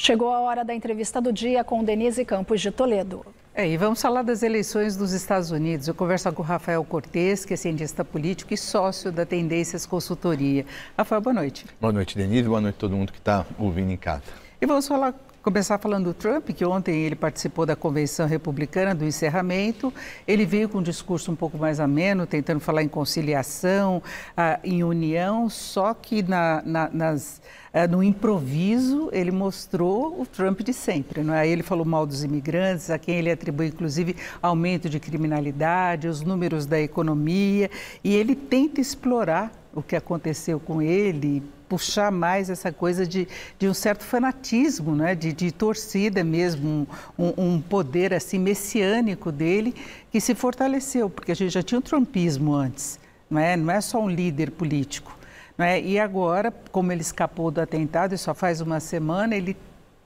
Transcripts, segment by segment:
Chegou a hora da entrevista do dia com Denise Campos de Toledo. É, e vamos falar das eleições dos Estados Unidos. Eu converso com o Rafael Cortes, que é cientista político e sócio da Tendências Consultoria. Rafael, boa noite. Boa noite, Denise. Boa noite a todo mundo que está ouvindo em casa. E vamos falar Começar falando do Trump, que ontem ele participou da convenção republicana do encerramento. Ele veio com um discurso um pouco mais ameno, tentando falar em conciliação, ah, em união, só que na, na, nas, ah, no improviso ele mostrou o Trump de sempre. Não é? Ele falou mal dos imigrantes, a quem ele atribui inclusive aumento de criminalidade, os números da economia, e ele tenta explorar o que aconteceu com ele puxar mais essa coisa de, de um certo fanatismo, né? de, de torcida mesmo, um, um, poder assim messiânico dele que se fortaleceu, porque a gente já tinha o trumpismo antes, não é, não é só um líder político. Não é? E agora, como ele escapou do atentado e só faz uma semana, ele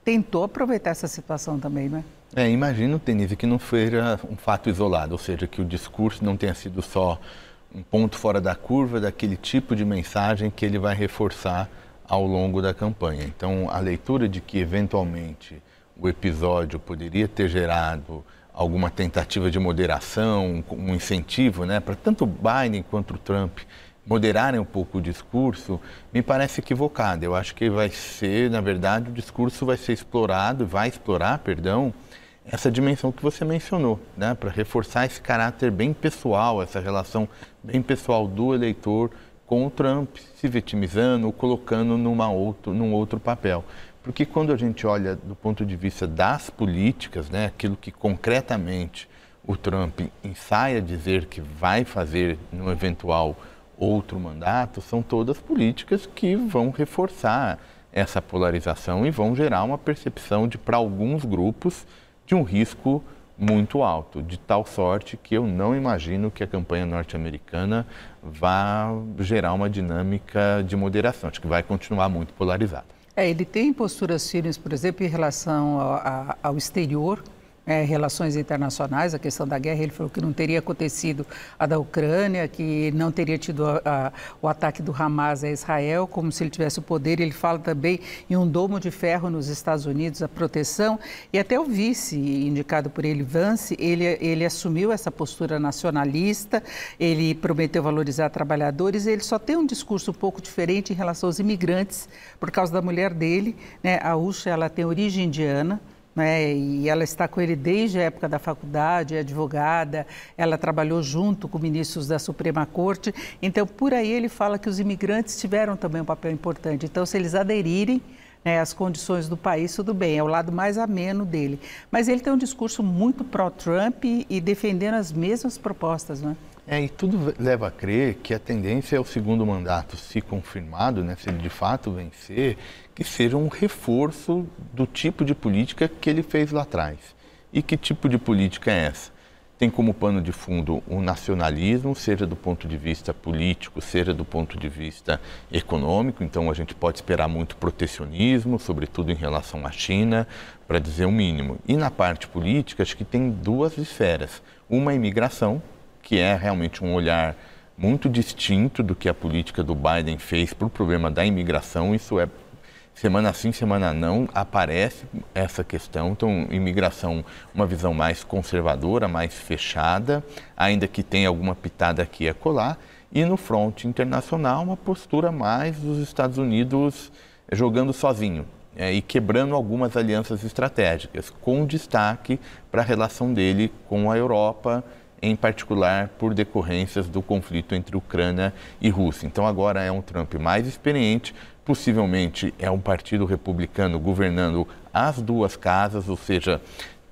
tentou aproveitar essa situação também, não é? É, imagino, Tenise, que não seja um fato isolado, ou seja, que o discurso não tenha sido só um ponto fora da curva daquele tipo de mensagem que ele vai reforçar ao longo da campanha. Então, a leitura de que eventualmente o episódio poderia ter gerado alguma tentativa de moderação, um incentivo, né, para tanto Biden quanto Trump moderarem um pouco o discurso, me parece equivocada. Eu acho que vai ser, na verdade, o discurso vai ser explorado, vai explorar, perdão, essa dimensão que você mencionou, né? para reforçar esse caráter bem pessoal, essa relação bem pessoal do eleitor com o Trump, se vitimizando ou colocando numa outro, num outro papel. Porque quando a gente olha do ponto de vista das políticas, né, aquilo que concretamente o Trump ensaia dizer que vai fazer no eventual outro mandato, são todas políticas que vão reforçar essa polarização e vão gerar uma percepção de, para alguns grupos, de um risco muito alto, de tal sorte que eu não imagino que a campanha norte-americana vá gerar uma dinâmica de moderação. Acho que vai continuar muito polarizada. É, ele tem posturas firmes, por exemplo, em relação ao, ao exterior, é, relações internacionais, a questão da guerra, ele falou que não teria acontecido a da Ucrânia, que não teria tido a, a, o ataque do Hamas a Israel, como se ele tivesse o poder. Ele fala também em um domo de ferro nos Estados Unidos, a proteção. E até o vice, indicado por ele, Vance, ele, ele assumiu essa postura nacionalista, ele prometeu valorizar trabalhadores, ele só tem um discurso um pouco diferente em relação aos imigrantes, por causa da mulher dele. Né? A Usha, ela tem origem indiana, né? E ela está com ele desde a época da faculdade, é advogada, ela trabalhou junto com ministros da Suprema Corte. Então, por aí ele fala que os imigrantes tiveram também um papel importante. Então, se eles aderirem né, às condições do país, tudo bem, é o lado mais ameno dele. Mas ele tem um discurso muito pró-Trump e defendendo as mesmas propostas, não é? É, e tudo leva a crer que a tendência é o segundo mandato, se confirmado, né, se ele de fato vencer, que seja um reforço do tipo de política que ele fez lá atrás. E que tipo de política é essa? Tem como pano de fundo o nacionalismo, seja do ponto de vista político, seja do ponto de vista econômico. Então, a gente pode esperar muito protecionismo, sobretudo em relação à China, para dizer o mínimo. E na parte política, acho que tem duas esferas: uma, a é imigração, que é realmente um olhar muito distinto do que a política do Biden fez para o problema da imigração. Isso é semana sim, semana não, aparece essa questão. Então, imigração, uma visão mais conservadora, mais fechada, ainda que tenha alguma pitada aqui a colar. E no fronte internacional, uma postura mais dos Estados Unidos jogando sozinho é, e quebrando algumas alianças estratégicas, com destaque para a relação dele com a Europa, em particular por decorrências do conflito entre Ucrânia e Rússia. Então agora é um Trump mais experiente, possivelmente é um partido republicano governando as duas casas, ou seja,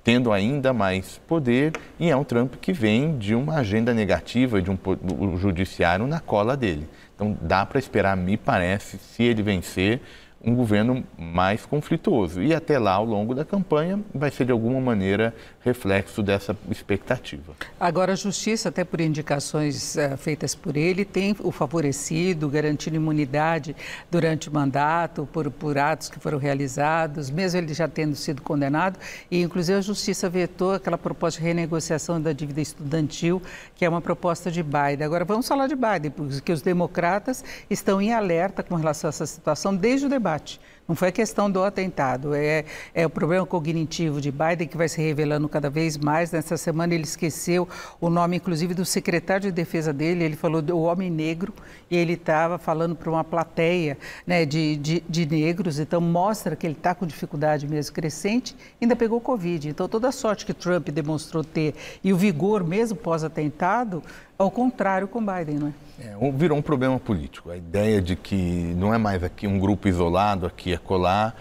tendo ainda mais poder, e é um Trump que vem de uma agenda negativa de um judiciário na cola dele. Então dá para esperar, me parece, se ele vencer, um governo mais conflituoso. E até lá, ao longo da campanha, vai ser de alguma maneira reflexo dessa expectativa. Agora, a Justiça, até por indicações uh, feitas por ele, tem o favorecido, garantindo imunidade durante o mandato, por, por atos que foram realizados, mesmo ele já tendo sido condenado. E, inclusive, a Justiça vetou aquela proposta de renegociação da dívida estudantil, que é uma proposta de Biden. Agora, vamos falar de Biden, porque os democratas estão em alerta com relação a essa situação desde o debate debate. Não foi a questão do atentado, é, é o problema cognitivo de Biden que vai se revelando cada vez mais. Nessa semana ele esqueceu o nome, inclusive, do secretário de defesa dele. Ele falou do homem negro e ele estava falando para uma plateia né, de, de, de negros. Então mostra que ele está com dificuldade mesmo crescente. Ainda pegou Covid. Então toda a sorte que Trump demonstrou ter e o vigor mesmo pós-atentado, ao contrário com Biden, não é? é? Virou um problema político. A ideia de que não é mais aqui um grupo isolado, aqui é acolá,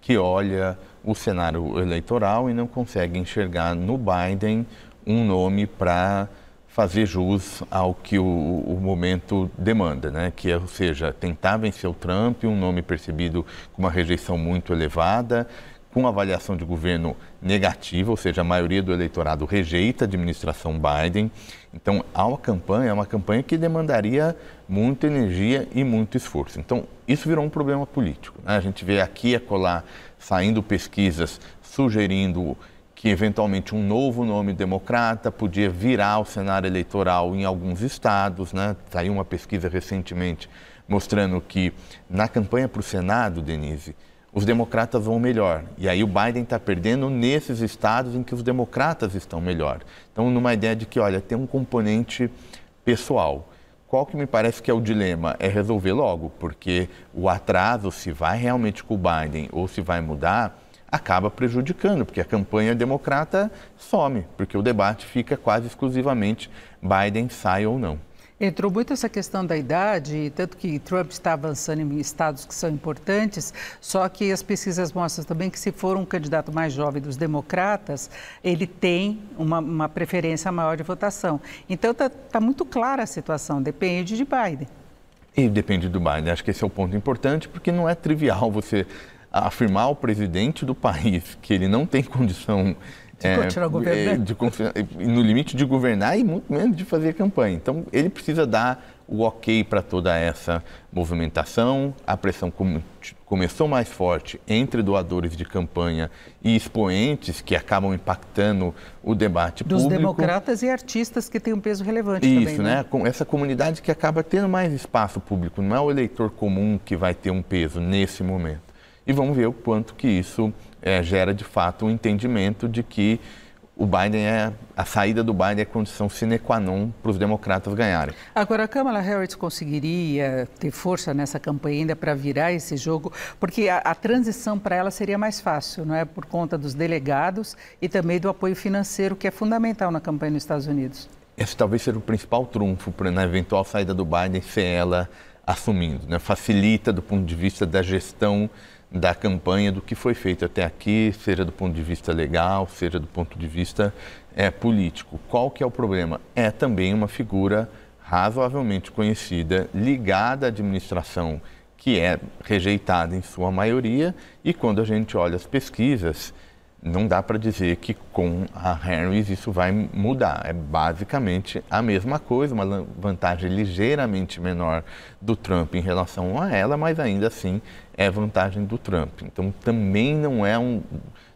que olha o cenário eleitoral e não consegue enxergar no Biden um nome para fazer jus ao que o, o, momento demanda, né? Que é, ou seja, tentar vencer o Trump, um nome percebido com uma rejeição muito elevada com avaliação de governo negativa, ou seja, a maioria do eleitorado rejeita a administração Biden. Então, há uma campanha, é uma campanha que demandaria muita energia e muito esforço. Então, isso virou um problema político. Né? A gente vê aqui e acolá saindo pesquisas sugerindo que eventualmente um novo nome democrata podia virar o cenário eleitoral em alguns estados, né? Saiu uma pesquisa recentemente mostrando que na campanha para o Senado, Denise, os democratas vão melhor. E aí o Biden está perdendo nesses estados em que os democratas estão melhor. Então, numa ideia de que, olha, tem um componente pessoal. Qual que me parece que é o dilema? É resolver logo, porque o atraso, se vai realmente com o Biden ou se vai mudar, acaba prejudicando, porque a campanha democrata some, porque o debate fica quase exclusivamente Biden sai ou não. Entrou muito essa questão da idade, tanto que Trump está avançando em estados que são importantes, só que as pesquisas mostram também que se for um candidato mais jovem dos democratas, ele tem uma, uma preferência maior de votação. Então está tá muito clara a situação, depende de Biden. E depende do Biden. Acho que esse é o ponto importante, porque não é trivial você afirmar ao presidente do país que ele não tem condição é, Continuar é, governando. É, de, no limite de governar e muito menos de fazer campanha. Então, ele precisa dar o ok para toda essa movimentação. A pressão começou mais forte entre doadores de campanha e expoentes que acabam impactando o debate Dos público. Dos democratas e artistas que têm um peso relevante Isso, também, né? né? Essa comunidade que acaba tendo mais espaço público. Não é o eleitor comum que vai ter um peso nesse momento. E vamos ver o quanto que isso é, gera de fato um entendimento de que o Biden é a saída do Biden é condição sine qua non para os democratas ganharem. Agora a Câmara Harris conseguiria ter força nessa campanha ainda para virar esse jogo, porque a, a transição para ela seria mais fácil, não é, por conta dos delegados e também do apoio financeiro que é fundamental na campanha nos Estados Unidos. Esse talvez seja o principal trunfo para na eventual saída do Biden ser ela assumindo, né? Facilita do ponto de vista da gestão da campanha, do que foi feito até aqui, seja do ponto de vista legal, seja do ponto de vista é, político. Qual que é o problema? É também uma figura razoavelmente conhecida, ligada à administração, que é rejeitada em sua maioria, e quando a gente olha as pesquisas, não dá para dizer que com a Harris isso vai mudar. É basicamente a mesma coisa, uma vantagem ligeiramente menor do Trump em relação a ela, mas ainda assim é vantagem do Trump. Então também não é um.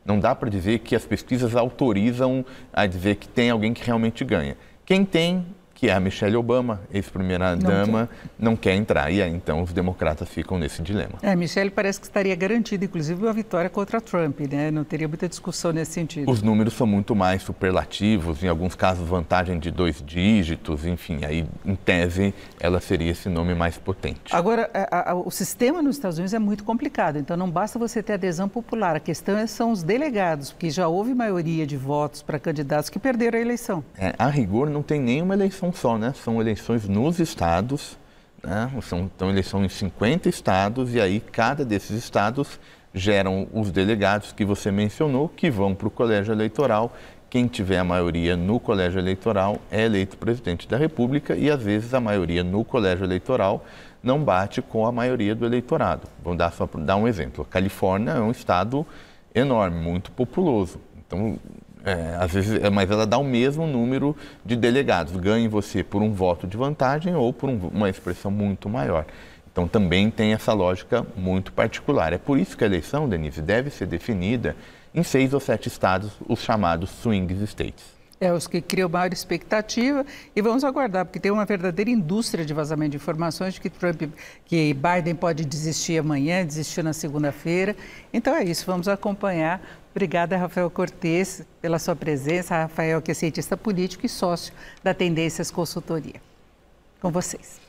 Não dá para dizer que as pesquisas autorizam a dizer que tem alguém que realmente ganha. Quem tem que é a Michelle Obama, ex-primeira-dama, não, não, quer entrar. E aí, então, os democratas ficam nesse dilema. É, Michelle parece que estaria garantida, inclusive, uma vitória contra Trump, né? Não teria muita discussão nesse sentido. Os números são muito mais superlativos, em alguns casos, vantagem de dois dígitos, enfim, aí, em tese, ela seria esse nome mais potente. Agora, a, a, o sistema nos Estados Unidos é muito complicado, então não basta você ter adesão popular, a questão é, são os delegados, porque já houve maioria de votos para candidatos que perderam a eleição. É, a rigor, não tem nenhuma eleição só, né? São eleições nos estados, né? São, então eleição em 50 estados e aí cada desses estados geram os delegados que você mencionou que vão para o colégio eleitoral. Quem tiver a maioria no colégio eleitoral é eleito presidente da República e às vezes a maioria no colégio eleitoral não bate com a maioria do eleitorado. Vou dar só dar um exemplo. A Califórnia é um estado enorme, muito populoso. Então, é, às vezes, é, mas ela dá o mesmo número de delegados. Ganhe você por um voto de vantagem ou por um, uma expressão muito maior. Então também tem essa lógica muito particular. É por isso que a eleição, Denise, deve ser definida em seis ou sete estados, os chamados swing states. É, os que criam maior expectativa e vamos aguardar, porque tem uma verdadeira indústria de vazamento de informações de que Trump, que Biden pode desistir amanhã, desistiu na segunda-feira. Então é isso, vamos acompanhar. Obrigada, Rafael Cortes, pela sua presença. Rafael, que é cientista político e sócio da Tendências Consultoria. Com vocês.